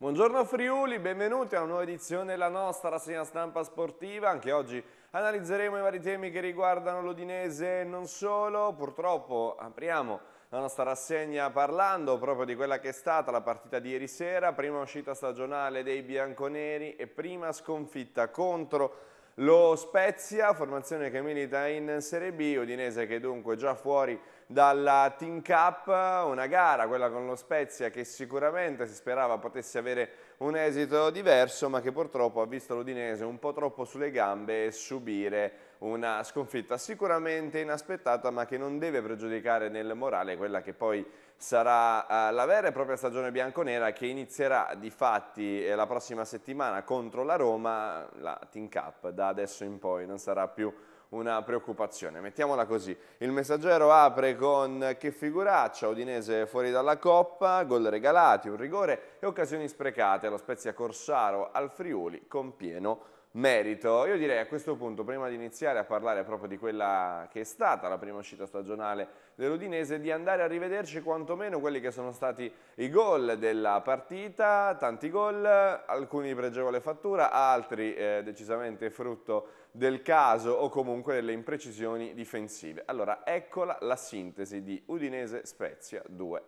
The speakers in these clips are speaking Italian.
Buongiorno Friuli, benvenuti a una nuova edizione della nostra rassegna stampa sportiva. Anche oggi analizzeremo i vari temi che riguardano l'Udinese e non solo. Purtroppo apriamo la nostra rassegna parlando proprio di quella che è stata la partita di ieri sera, prima uscita stagionale dei bianconeri e prima sconfitta contro lo Spezia, formazione che milita in Serie B, Udinese che dunque è già fuori dalla Team Cup, una gara, quella con lo Spezia, che sicuramente si sperava potesse avere un esito diverso, ma che purtroppo ha visto l'Udinese un po' troppo sulle gambe e subire una sconfitta sicuramente inaspettata, ma che non deve pregiudicare nel morale quella che poi sarà eh, la vera e propria stagione bianconera che inizierà di fatti eh, la prossima settimana contro la Roma, la Team Cup da adesso in poi non sarà più una preoccupazione, mettiamola così. Il messaggero apre con che figuraccia, Udinese fuori dalla Coppa, gol regalati, un rigore e occasioni sprecate, lo Spezia Corsaro al Friuli con pieno merito. Io direi a questo punto, prima di iniziare a parlare proprio di quella che è stata la prima uscita stagionale dell'Udinese, di andare a rivederci quantomeno quelli che sono stati i gol della partita, tanti gol, alcuni di pregevole fattura, altri eh, decisamente frutto del caso o comunque delle imprecisioni difensive. Allora, eccola la sintesi di Udinese Spezia 2.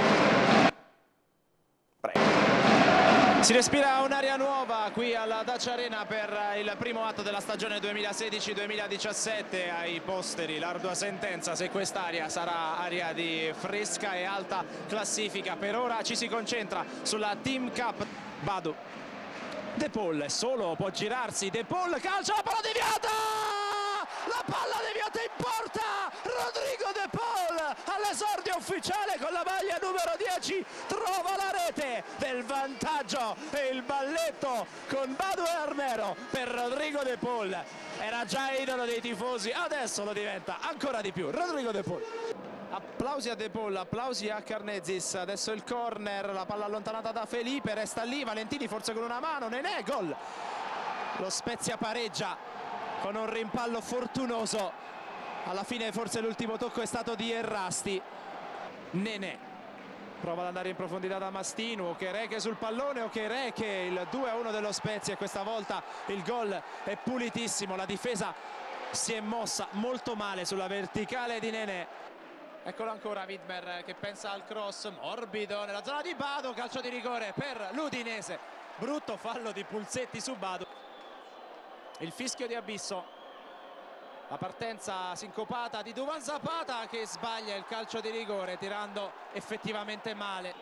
Si respira un'aria nuova qui alla Dacia Arena per eh, il primo atto della stagione 2016-2017 ai posteri l'ardua sentenza se quest'aria sarà aria di fresca e alta classifica per ora ci si concentra sulla Team Cup Badu De Paul solo può girarsi De Paul calcia la palla deviata esordio ufficiale con la maglia numero 10 trova la rete del vantaggio e il balletto con Badu e Armero per Rodrigo De Paul era già idolo dei tifosi adesso lo diventa ancora di più Rodrigo De Paul applausi a De Paul, applausi a Carnezis adesso il corner, la palla allontanata da Felipe, resta lì, Valentini forse con una mano, Nenè, gol lo Spezia pareggia con un rimpallo fortunoso alla fine forse l'ultimo tocco è stato di Errasti Nenè prova ad andare in profondità da Mastino Ochereke sul pallone Ochereke il 2-1 dello Spezia questa volta il gol è pulitissimo la difesa si è mossa molto male sulla verticale di Nenè eccolo ancora Widmer che pensa al cross morbido nella zona di Bado calcio di rigore per l'Udinese brutto fallo di Pulsetti su Bado il fischio di Abisso la partenza sincopata di Duvan Zapata che sbaglia il calcio di rigore tirando effettivamente male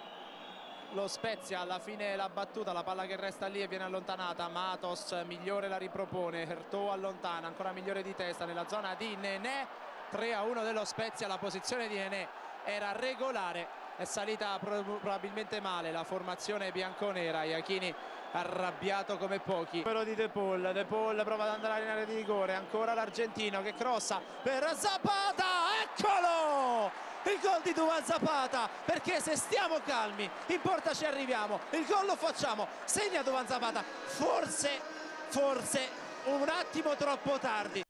lo Spezia alla fine la battuta, la palla che resta lì e viene allontanata, Matos migliore la ripropone, Ertò allontana, ancora migliore di testa nella zona di Nenè, 3 a 1 dello Spezia, la posizione di Nenè era regolare è salita probabilmente male la formazione bianconera Iachini arrabbiato come pochi però di De Paul, De Paul prova ad andare in area di rigore ancora l'argentino che crossa per Zapata eccolo il gol di Duvan Zapata perché se stiamo calmi in porta ci arriviamo il gol lo facciamo segna Duvan Zapata forse forse un attimo troppo tardi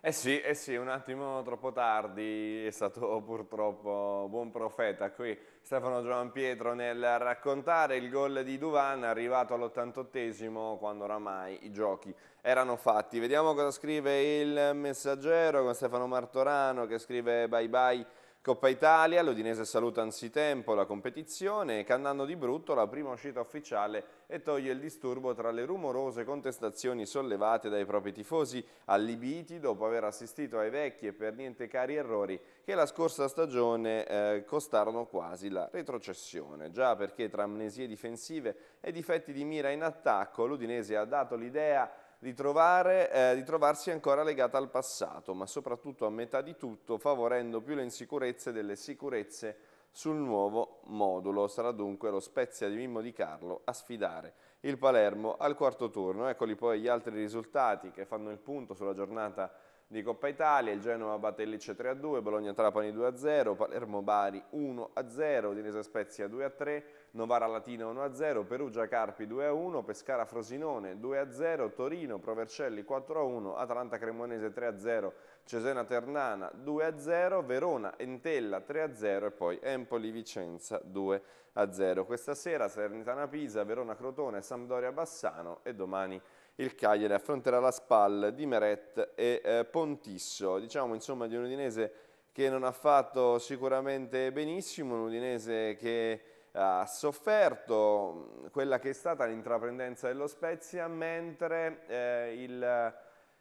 eh sì, eh sì, un attimo troppo tardi, è stato purtroppo buon profeta qui Stefano Giovanpietro nel raccontare il gol di Duvan arrivato all'88esimo quando oramai i giochi erano fatti. Vediamo cosa scrive il messaggero con Stefano Martorano che scrive bye bye Coppa Italia, l'Udinese saluta anzitempo la competizione e cannando di brutto la prima uscita ufficiale e toglie il disturbo tra le rumorose contestazioni sollevate dai propri tifosi allibiti dopo aver assistito ai vecchi e per niente cari errori che la scorsa stagione eh, costarono quasi la retrocessione. Già perché tra amnesie difensive e difetti di mira in attacco l'Udinese ha dato l'idea di, trovare, eh, di trovarsi ancora legata al passato, ma soprattutto a metà di tutto, favorendo più le insicurezze delle sicurezze sul nuovo modulo. Sarà dunque lo Spezia di Mimmo Di Carlo a sfidare il Palermo al quarto turno. Eccoli poi gli altri risultati che fanno il punto sulla giornata di Coppa Italia, il Genova batte il Lecce 3-2, Bologna-Trapani 2-0, Palermo-Bari 1-0, Udinese-Spezia 2-3, Novara-Latina 1-0, Perugia-Carpi 2-1, Pescara-Frosinone 2-0, Torino-Provercelli 4-1, Atalanta-Cremonese 3-0, Cesena-Ternana 2-0, Verona-Entella 3-0 e poi Empoli-Vicenza 2-0. Questa sera Salernitana-Pisa, Verona-Crotone, Sampdoria-Bassano e domani il Cagliari affronterà la Spal di Meret e eh, Pontisso. Diciamo insomma di un Udinese che non ha fatto sicuramente benissimo, un Udinese che ha sofferto quella che è stata l'intraprendenza dello Spezia, mentre eh, il...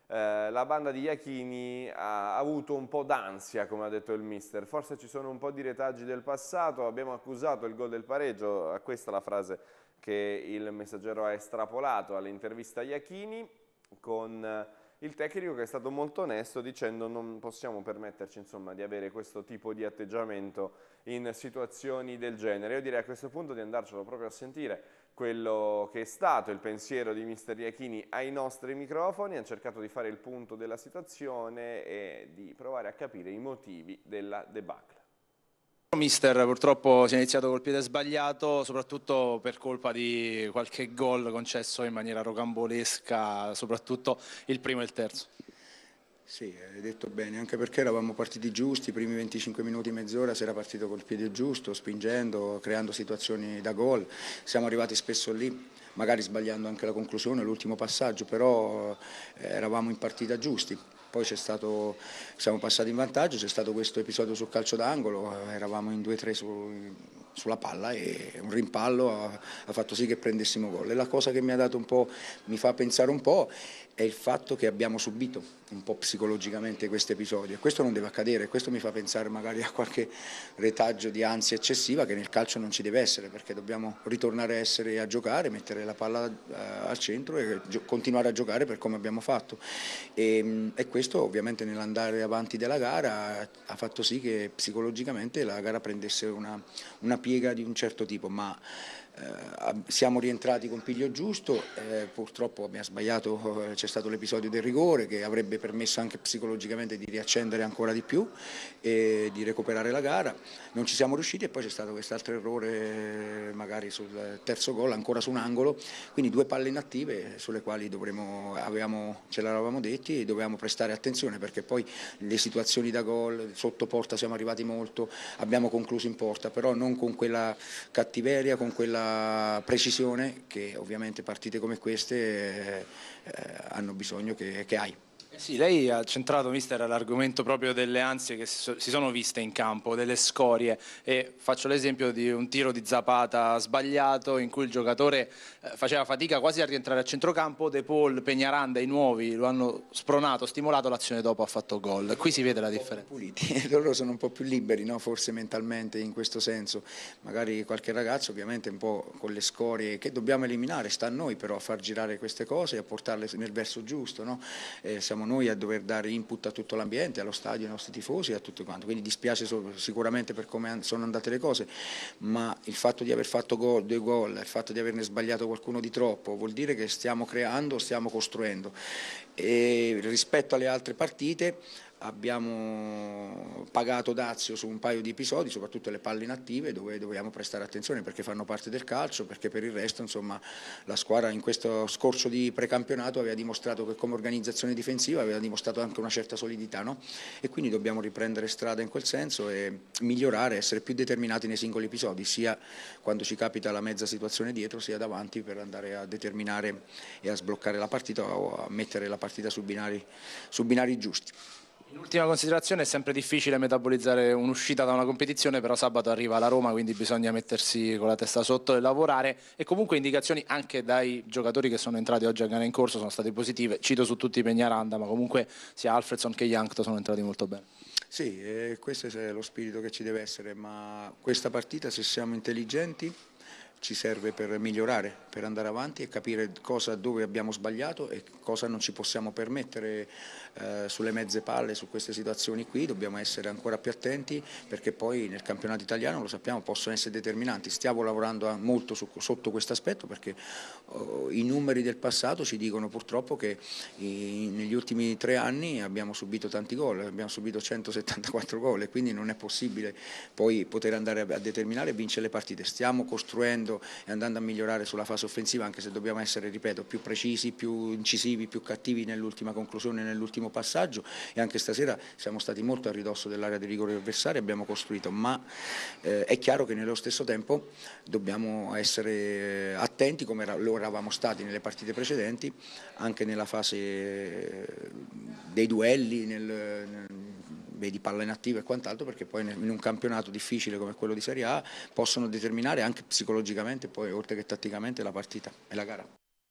Eh, la banda di Iachini ha avuto un po' d'ansia, come ha detto il mister. Forse ci sono un po' di retaggi del passato, abbiamo accusato il gol del pareggio, questa è la frase che il messaggero ha estrapolato all'intervista a Iachini con eh, il tecnico che è stato molto onesto dicendo non possiamo permetterci insomma, di avere questo tipo di atteggiamento in situazioni del genere. Io direi a questo punto di andarcelo proprio a sentire quello che è stato il pensiero di Mister Iachini ai nostri microfoni, ha cercato di fare il punto della situazione e di provare a capire i motivi della debacle. Mister purtroppo si è iniziato col piede sbagliato, soprattutto per colpa di qualche gol concesso in maniera rocambolesca, soprattutto il primo e il terzo. Sì, hai detto bene, anche perché eravamo partiti giusti, i primi 25 minuti, mezz'ora si era partito col piede giusto, spingendo, creando situazioni da gol, siamo arrivati spesso lì, magari sbagliando anche la conclusione, l'ultimo passaggio, però eh, eravamo in partita giusti poi stato, siamo passati in vantaggio, c'è stato questo episodio sul calcio d'angolo, eravamo in 2-3 su, sulla palla e un rimpallo ha, ha fatto sì che prendessimo gol. E la cosa che mi, ha dato un po', mi fa pensare un po' è il fatto che abbiamo subito un po' psicologicamente questo episodio e questo non deve accadere, questo mi fa pensare magari a qualche retaggio di ansia eccessiva che nel calcio non ci deve essere perché dobbiamo ritornare a essere a giocare, mettere la palla eh, al centro e continuare a giocare per come abbiamo fatto. E, ehm, e questo questo ovviamente nell'andare avanti della gara ha fatto sì che psicologicamente la gara prendesse una, una piega di un certo tipo, ma eh, siamo rientrati con piglio giusto, eh, purtroppo abbiamo sbagliato, eh, c'è stato l'episodio del rigore che avrebbe permesso anche psicologicamente di riaccendere ancora di più e di recuperare la gara, non ci siamo riusciti e poi c'è stato quest'altro errore eh, magari sul terzo gol ancora su un angolo, quindi due palle inattive sulle quali dovremo, avevamo, ce l'eravamo detti e dovevamo prestare attenzione perché poi le situazioni da gol, sotto porta siamo arrivati molto, abbiamo concluso in porta, però non con quella cattiveria, con quella precisione che ovviamente partite come queste eh, eh hanno bisogno che, che hai. Eh sì, lei ha centrato, mister, l'argomento proprio delle ansie che si sono viste in campo, delle scorie e faccio l'esempio di un tiro di Zapata sbagliato in cui il giocatore eh, faceva fatica quasi a rientrare a centrocampo, De Paul, Pegnaranda, i nuovi lo hanno spronato, stimolato, l'azione dopo ha fatto gol. Qui si vede la differenza. Puliti, loro sono un po' più liberi, no? forse mentalmente in questo senso, magari qualche ragazzo ovviamente un po' con le scorie che dobbiamo eliminare, sta a noi però a far girare queste cose e a portarle nel verso giusto, no? eh, siamo siamo noi a dover dare input a tutto l'ambiente, allo stadio, ai nostri tifosi e a tutto quanto, quindi dispiace sicuramente per come sono andate le cose, ma il fatto di aver fatto gol, due gol, il fatto di averne sbagliato qualcuno di troppo vuol dire che stiamo creando, stiamo costruendo e rispetto alle altre partite abbiamo pagato Dazio su un paio di episodi, soprattutto le palle inattive, dove dobbiamo prestare attenzione perché fanno parte del calcio, perché per il resto insomma, la squadra in questo scorso di precampionato aveva dimostrato che come organizzazione difensiva aveva dimostrato anche una certa solidità no? e quindi dobbiamo riprendere strada in quel senso e migliorare, essere più determinati nei singoli episodi, sia quando ci capita la mezza situazione dietro, sia davanti per andare a determinare e a sbloccare la partita o a mettere la partita su binari, su binari giusti. In ultima considerazione è sempre difficile metabolizzare un'uscita da una competizione, però sabato arriva la Roma, quindi bisogna mettersi con la testa sotto e lavorare e comunque indicazioni anche dai giocatori che sono entrati oggi a gara in corso sono state positive, cito su tutti Peñaranda, ma comunque sia Alfredson che Yankto sono entrati molto bene. Sì, eh, questo è lo spirito che ci deve essere, ma questa partita se siamo intelligenti ci serve per migliorare, per andare avanti e capire cosa, dove abbiamo sbagliato e cosa non ci possiamo permettere eh, sulle mezze palle, su queste situazioni qui, dobbiamo essere ancora più attenti perché poi nel campionato italiano, lo sappiamo, possono essere determinanti. Stiamo lavorando eh, molto su, sotto questo aspetto perché oh, i numeri del passato ci dicono purtroppo che i, negli ultimi tre anni abbiamo subito tanti gol, abbiamo subito 174 gol e quindi non è possibile poi poter andare a, a determinare e vincere le partite. Stiamo costruendo crescendo e andando a migliorare sulla fase offensiva anche se dobbiamo essere, ripeto, più precisi, più incisivi, più cattivi nell'ultima conclusione, nell'ultimo passaggio e anche stasera siamo stati molto a ridosso dell'area di rigore avversaria, abbiamo costruito, ma eh, è chiaro che nello stesso tempo dobbiamo essere eh, attenti come lo eravamo stati nelle partite precedenti, anche nella fase eh, dei duelli, nel, nel vedi palla inattiva e quant'altro, perché poi in un campionato difficile come quello di Serie A possono determinare anche psicologicamente, poi oltre che tatticamente, la partita e la gara.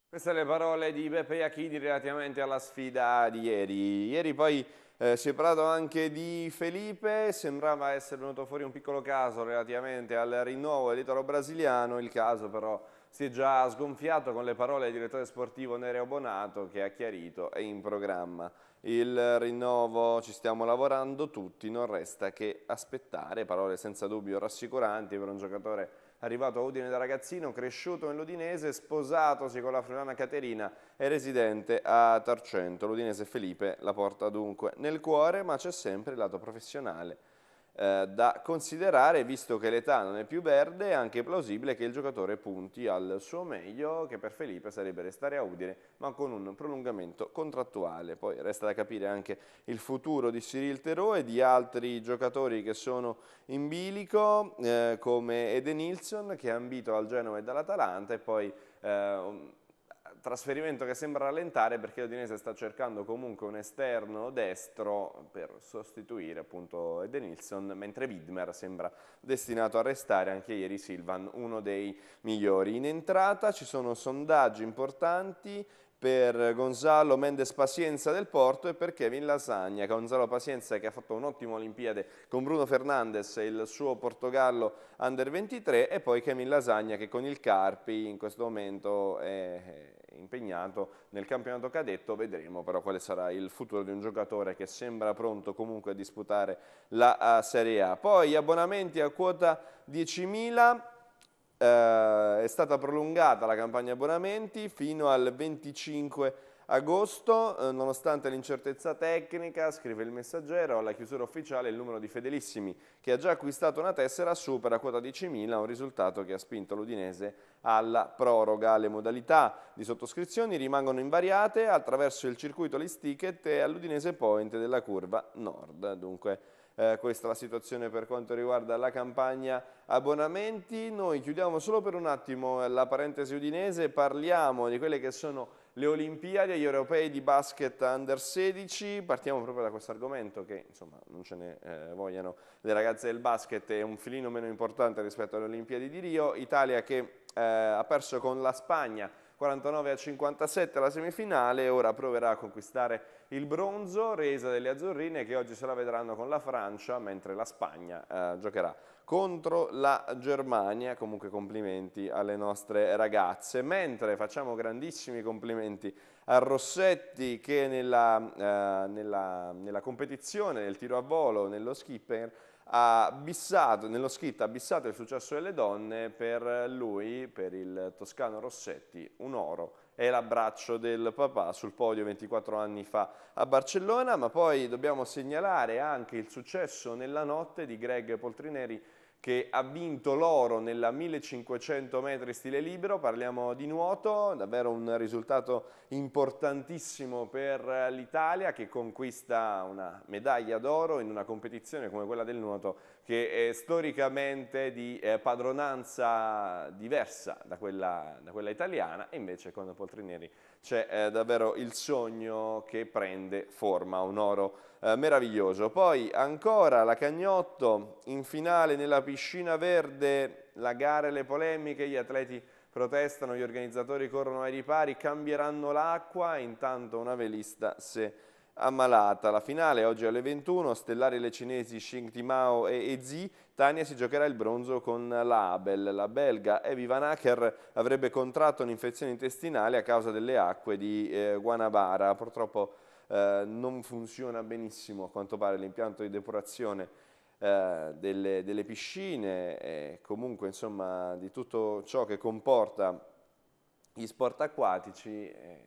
Queste le parole di Beppe Iachidi relativamente alla sfida di ieri. Ieri poi eh, si è parlato anche di Felipe, sembrava essere venuto fuori un piccolo caso relativamente al rinnovo dell'italo brasiliano, il caso però si è già sgonfiato con le parole del direttore sportivo Nereo Bonato che ha chiarito è in programma. Il rinnovo ci stiamo lavorando tutti, non resta che aspettare, parole senza dubbio rassicuranti per un giocatore arrivato a Udine da ragazzino, cresciuto nell'Udinese, sposatosi con la friulana Caterina e residente a Tarcento. L'Udinese Felipe la porta dunque nel cuore, ma c'è sempre il lato professionale eh, da considerare, visto che l'età non è più verde, è anche plausibile che il giocatore punti al suo meglio, che per Felipe sarebbe restare a Udine, ma con un prolungamento contrattuale. Poi resta da capire anche il futuro di Cyril Terò e di altri giocatori che sono in bilico, eh, come Eden Nilsson, che è ambito al Genoa e dall'Atalanta, e poi... Eh, trasferimento che sembra rallentare perché l'Udinese sta cercando comunque un esterno destro per sostituire appunto Edenilson, mentre Widmer sembra destinato a restare anche ieri Silvan, uno dei migliori. In entrata ci sono sondaggi importanti per Gonzalo Mendes Pazienza del Porto e per Kevin Lasagna. Gonzalo Pazienza che ha fatto un'ottima Olimpiade con Bruno Fernandes e il suo Portogallo Under 23 e poi Kevin Lasagna che con il Carpi in questo momento è impegnato nel campionato cadetto. Vedremo però quale sarà il futuro di un giocatore che sembra pronto comunque a disputare la Serie A. Poi abbonamenti a quota 10.000 eh, è stata prolungata la campagna abbonamenti fino al 25 Agosto, eh, nonostante l'incertezza tecnica, scrive il messaggero, alla chiusura ufficiale il numero di fedelissimi che ha già acquistato una tessera supera quota 10.000, un risultato che ha spinto l'Udinese alla proroga. Le modalità di sottoscrizioni rimangono invariate attraverso il circuito list ticket e all'Udinese Point della curva nord. Dunque, eh, questa è la situazione per quanto riguarda la campagna abbonamenti. Noi chiudiamo solo per un attimo la parentesi udinese, parliamo di quelle che sono le Olimpiadi e gli europei di basket under 16, partiamo proprio da questo argomento che insomma non ce ne eh, vogliano le ragazze del basket, è un filino meno importante rispetto alle Olimpiadi di Rio, Italia che eh, ha perso con la Spagna 49 a 57 la semifinale, ora proverà a conquistare il bronzo, resa delle azzurrine che oggi se la vedranno con la Francia, mentre la Spagna eh, giocherà contro la Germania, comunque complimenti alle nostre ragazze, mentre facciamo grandissimi complimenti a Rossetti che nella, eh, nella, nella competizione, nel tiro a volo, nello skipper, ha bissato, nello skit ha bissato il successo delle donne per lui, per il toscano Rossetti, un oro e l'abbraccio del papà sul podio 24 anni fa a Barcellona, ma poi dobbiamo segnalare anche il successo nella notte di Greg Poltrineri che ha vinto l'oro nella 1500 metri stile libero, parliamo di nuoto, davvero un risultato importantissimo per l'Italia che conquista una medaglia d'oro in una competizione come quella del nuoto che è eh, storicamente di eh, padronanza diversa da quella, da quella, italiana, e invece con Poltrinieri c'è eh, davvero il sogno che prende forma, un oro eh, meraviglioso. Poi ancora la Cagnotto, in finale nella piscina verde, la gara e le polemiche, gli atleti protestano, gli organizzatori corrono ai ripari, cambieranno l'acqua, intanto una velista se ammalata. La finale oggi alle 21, stellari le cinesi Xing Timao e Ezi. Tania si giocherà il bronzo con la Abel. La belga Evi Van Acker avrebbe contratto un'infezione intestinale a causa delle acque di eh, Guanabara. Purtroppo eh, non funziona benissimo a quanto pare l'impianto di depurazione eh, delle, delle, piscine e comunque insomma di tutto ciò che comporta gli sport acquatici è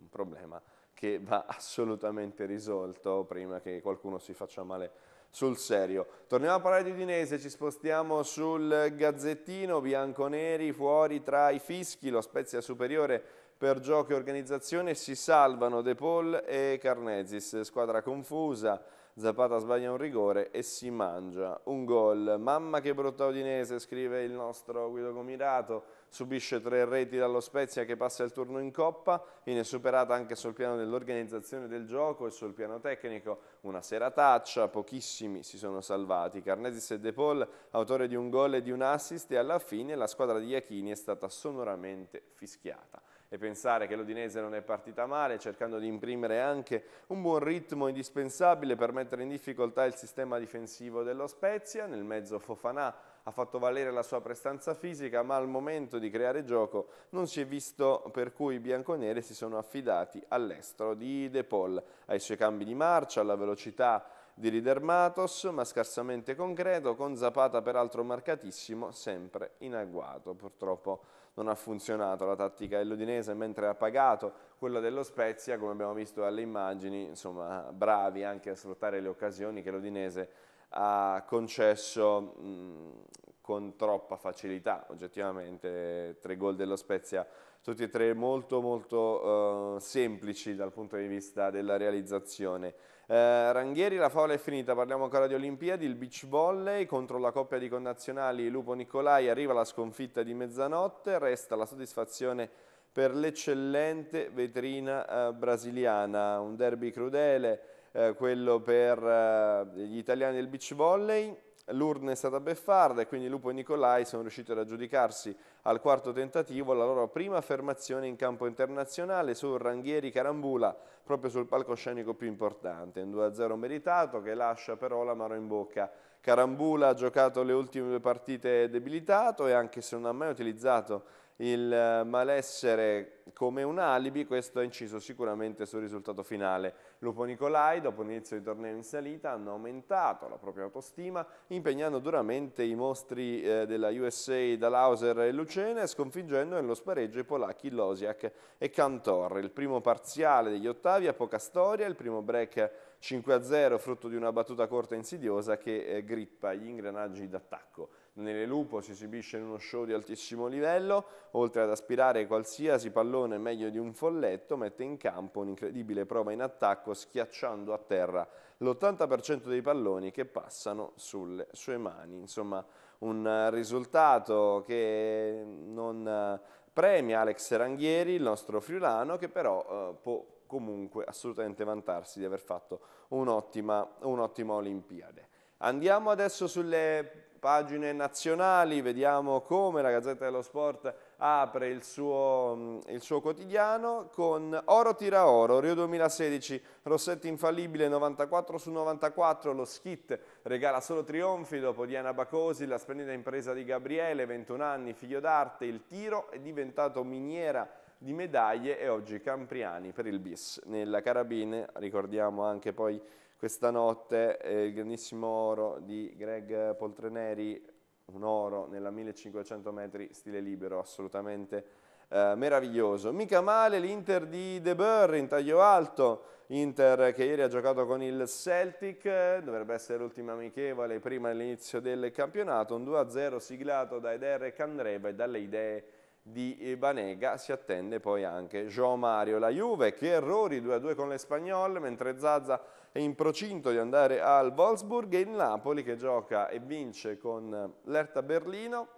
un problema che va assolutamente risolto prima che qualcuno si faccia male sul serio. Torniamo a parlare di Udinese, ci spostiamo sul Gazzettino, bianconeri fuori tra i fischi, lo Spezia superiore per giochi e organizzazione, si salvano De Paul e Carnezis, squadra confusa, Zapata sbaglia un rigore e si mangia un gol. Mamma che brutta Udinese, scrive il nostro Guido Comirato, subisce tre reti dallo Spezia che passa il turno in Coppa, viene superata anche sul piano dell'organizzazione del gioco e sul piano tecnico, una serataccia, pochissimi si sono salvati, Carnesis e De Paul autore di un gol e di un assist e alla fine la squadra di Iachini è stata sonoramente fischiata e pensare che l'Odinese non è partita male, cercando di imprimere anche un buon ritmo indispensabile per mettere in difficoltà il sistema difensivo dello Spezia, nel mezzo Fofanà ha fatto valere la sua prestanza fisica, ma al momento di creare gioco non si è visto per cui i bianconeri si sono affidati all'estero di De Paul, ai suoi cambi di marcia, alla velocità di Rider Matos, ma scarsamente concreto, con Zapata peraltro marcatissimo, sempre in agguato. Purtroppo non ha funzionato la tattica dell'Udinese, mentre ha pagato quella dello Spezia, come abbiamo visto dalle immagini, insomma bravi anche a sfruttare le occasioni che l'Udinese ha ha concesso mh, con troppa facilità, oggettivamente, tre gol dello Spezia, tutti e tre molto molto eh, semplici dal punto di vista della realizzazione. Eh, Ranghieri, la favola è finita, parliamo ancora di Olimpiadi, il beach volley contro la coppia di connazionali Lupo Nicolai, arriva la sconfitta di mezzanotte, resta la soddisfazione per l'eccellente vetrina eh, brasiliana, un derby crudele, eh, quello per eh, gli italiani del beach volley. L'urna è stata beffarda e quindi Lupo e Nicolai sono riusciti ad aggiudicarsi al quarto tentativo la loro prima affermazione in campo internazionale sul Ranghieri Carambula, proprio sul palcoscenico più importante. Un 2-0 meritato che lascia però la mano in bocca Carambula ha giocato le ultime due partite debilitato e anche se non ha mai utilizzato il eh, malessere come un alibi, questo ha inciso sicuramente sul risultato finale. Lupo Nicolai, dopo l'inizio di torneo in salita, hanno aumentato la propria autostima, impegnando duramente i mostri eh, della USA Dalauser e Lucene, sconfiggendo nello spareggio i polacchi Losiak e Cantor. Il primo parziale degli ottavi ha poca storia, il primo break 5-0 frutto di una battuta corta e insidiosa che eh, grippa gli ingranaggi d'attacco. Nelle Lupo si esibisce in uno show di altissimo livello, oltre ad aspirare qualsiasi pallone meglio di un folletto, mette in campo un'incredibile prova in attacco schiacciando a terra l'80% dei palloni che passano sulle sue mani. Insomma, un eh, risultato che non eh, premia Alex Ranghieri, il nostro friulano, che però eh, può comunque assolutamente vantarsi di aver fatto un'ottima, un'ottima Olimpiade. Andiamo adesso sulle pagine nazionali, vediamo come la Gazzetta dello Sport apre il suo, il suo, quotidiano con Oro tira oro, Rio 2016, Rossetti infallibile 94 su 94, lo skit regala solo trionfi dopo Diana Bacosi, la splendida impresa di Gabriele, 21 anni, figlio d'arte, il tiro è diventato miniera di medaglie e oggi Campriani per il bis nella carabine, ricordiamo anche poi questa notte eh, il grandissimo oro di Greg Poltreneri, un oro nella 1500 metri stile libero, assolutamente eh, meraviglioso. Mica male l'Inter di De Boer in taglio alto, Inter che ieri ha giocato con il Celtic, dovrebbe essere l'ultima amichevole prima dell'inizio del campionato, un 2-0 siglato da Eder Candreva e dalle idee di Banega si attende poi anche João Mario. La Juve che errori 2-2 con l'Espagnol, mentre Zazza è in procinto di andare al Wolfsburg e il Napoli che gioca e vince con l'Erta Berlino,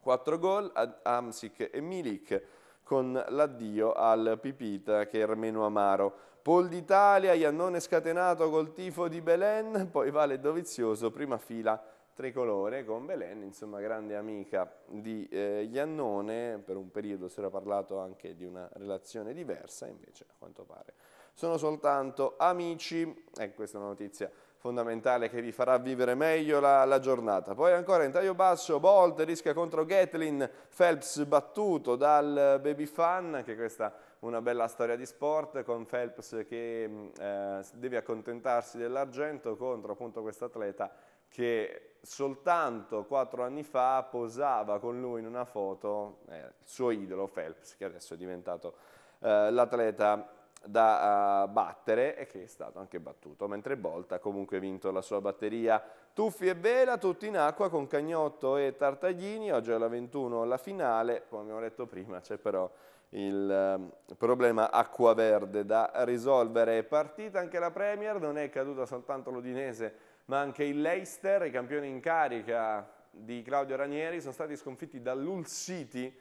4 gol ad Amsic e Milik con l'addio al Pipita che era meno amaro. Pol d'Italia, Iannone scatenato col tifo di Belen, poi Vale Dovizioso, prima fila tricolore con Belen, insomma grande amica di eh, Iannone, per un periodo si era parlato anche di una relazione diversa, invece a quanto pare sono soltanto amici, e eh, questa è una notizia fondamentale che vi farà vivere meglio la, la giornata. Poi ancora in taglio basso, Bolt rischia contro Gatlin, Phelps battuto dal Baby Fan, anche questa una bella storia di sport, con Phelps che mm, eh, deve accontentarsi dell'argento contro appunto quest'atleta che soltanto quattro anni fa posava con lui in una foto eh, il suo idolo Phelps, che adesso è diventato eh, l'atleta da uh, battere e che è stato anche battuto, mentre Bolt ha comunque vinto la sua batteria. Tuffi e Vela, tutti in acqua con Cagnotto e Tartaglini, oggi è la 21 la finale, come abbiamo detto prima c'è però il uh, problema acqua verde da risolvere. È partita anche la Premier, non è caduta soltanto l'Udinese ma anche il Leicester, i campioni in carica di Claudio Ranieri, sono stati sconfitti dall'Ul City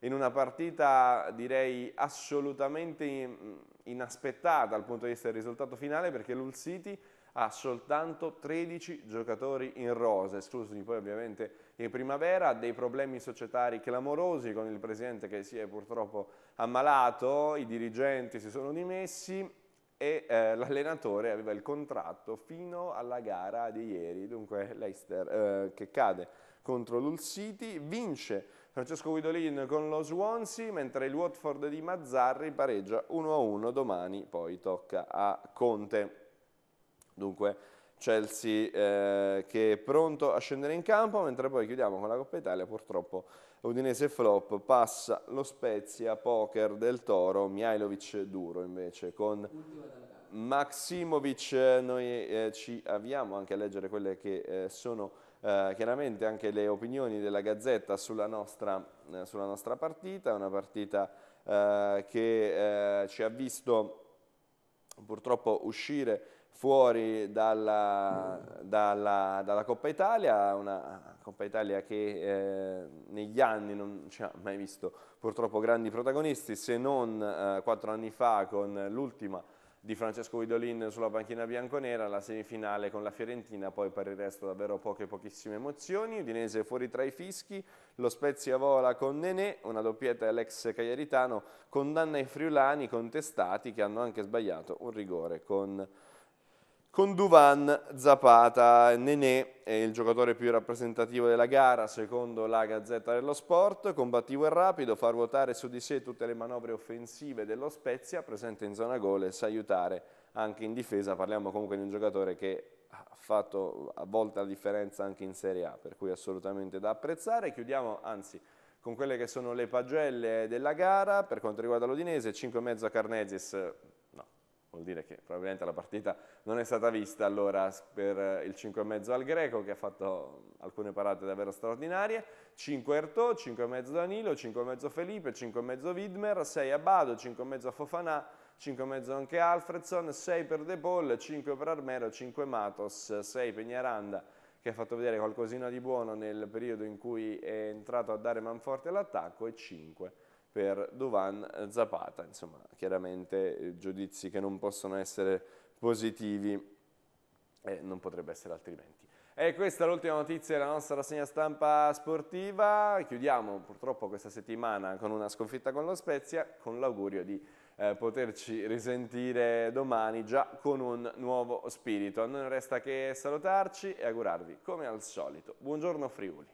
in una partita direi assolutamente inaspettata dal punto di vista del risultato finale perché l'Ul City ha soltanto 13 giocatori in rosa, esclusi poi ovviamente in primavera, ha dei problemi societari clamorosi con il presidente che si è purtroppo ammalato, i dirigenti si sono dimessi e eh, l'allenatore aveva il contratto fino alla gara di ieri, dunque l'Eister eh, che cade contro l'Hull City, vince Francesco Guidolin con lo Swansea, mentre il Watford di Mazzarri pareggia 1-1, domani poi tocca a Conte. Dunque Chelsea eh, che è pronto a scendere in campo, mentre poi chiudiamo con la Coppa Italia, purtroppo Udinese flop, passa lo Spezia, poker del Toro, Mihailovic duro invece con Maximovic. Noi eh, ci avviamo anche a leggere quelle che eh, sono eh, chiaramente anche le opinioni della Gazzetta sulla nostra, eh, sulla nostra partita, una partita eh, che eh, ci ha visto purtroppo uscire fuori dalla, dalla, dalla, Coppa Italia, una Coppa Italia che eh, negli anni non ci ha mai visto purtroppo grandi protagonisti, se non eh, quattro anni fa con l'ultima di Francesco Guidolin sulla panchina bianconera, la semifinale con la Fiorentina, poi per il resto davvero poche pochissime emozioni, Udinese fuori tra i fischi, lo Spezia vola con Nenè, una doppietta dell'ex Cagliaritano, condanna i friulani contestati che hanno anche sbagliato un rigore con con Duvan Zapata, Nenè è il giocatore più rappresentativo della gara secondo la Gazzetta dello Sport, combattivo e rapido, fa ruotare su di sé tutte le manovre offensive dello Spezia, presente in zona gol e sa aiutare anche in difesa, parliamo comunque di un giocatore che ha fatto a volte la differenza anche in Serie A, per cui assolutamente da apprezzare, chiudiamo anzi con quelle che sono le pagelle della gara, per quanto riguarda l'Odinese, 5,5 a Carnesis vuol dire che probabilmente la partita non è stata vista allora per eh, il 5,5 al Greco che ha fatto alcune parate davvero straordinarie, 5 Ertò, 5,5 Danilo, 5,5 Felipe, 5,5 Widmer, 6 Abado, 5,5 Fofanà, 5,5 anche Alfredson, 6 per De Paul, 5 per Armero, 5 Matos, 6 Peñaranda che ha fatto vedere qualcosina di buono nel periodo in cui è entrato a dare manforte all'attacco e 5 per Duvan eh, Zapata, insomma chiaramente eh, giudizi che non possono essere positivi e non potrebbe essere altrimenti. E questa è l'ultima notizia della nostra rassegna stampa sportiva, chiudiamo purtroppo questa settimana con una sconfitta con lo Spezia, con l'augurio di eh, poterci risentire domani già con un nuovo spirito. A noi non resta che salutarci e augurarvi come al solito. Buongiorno Friuli.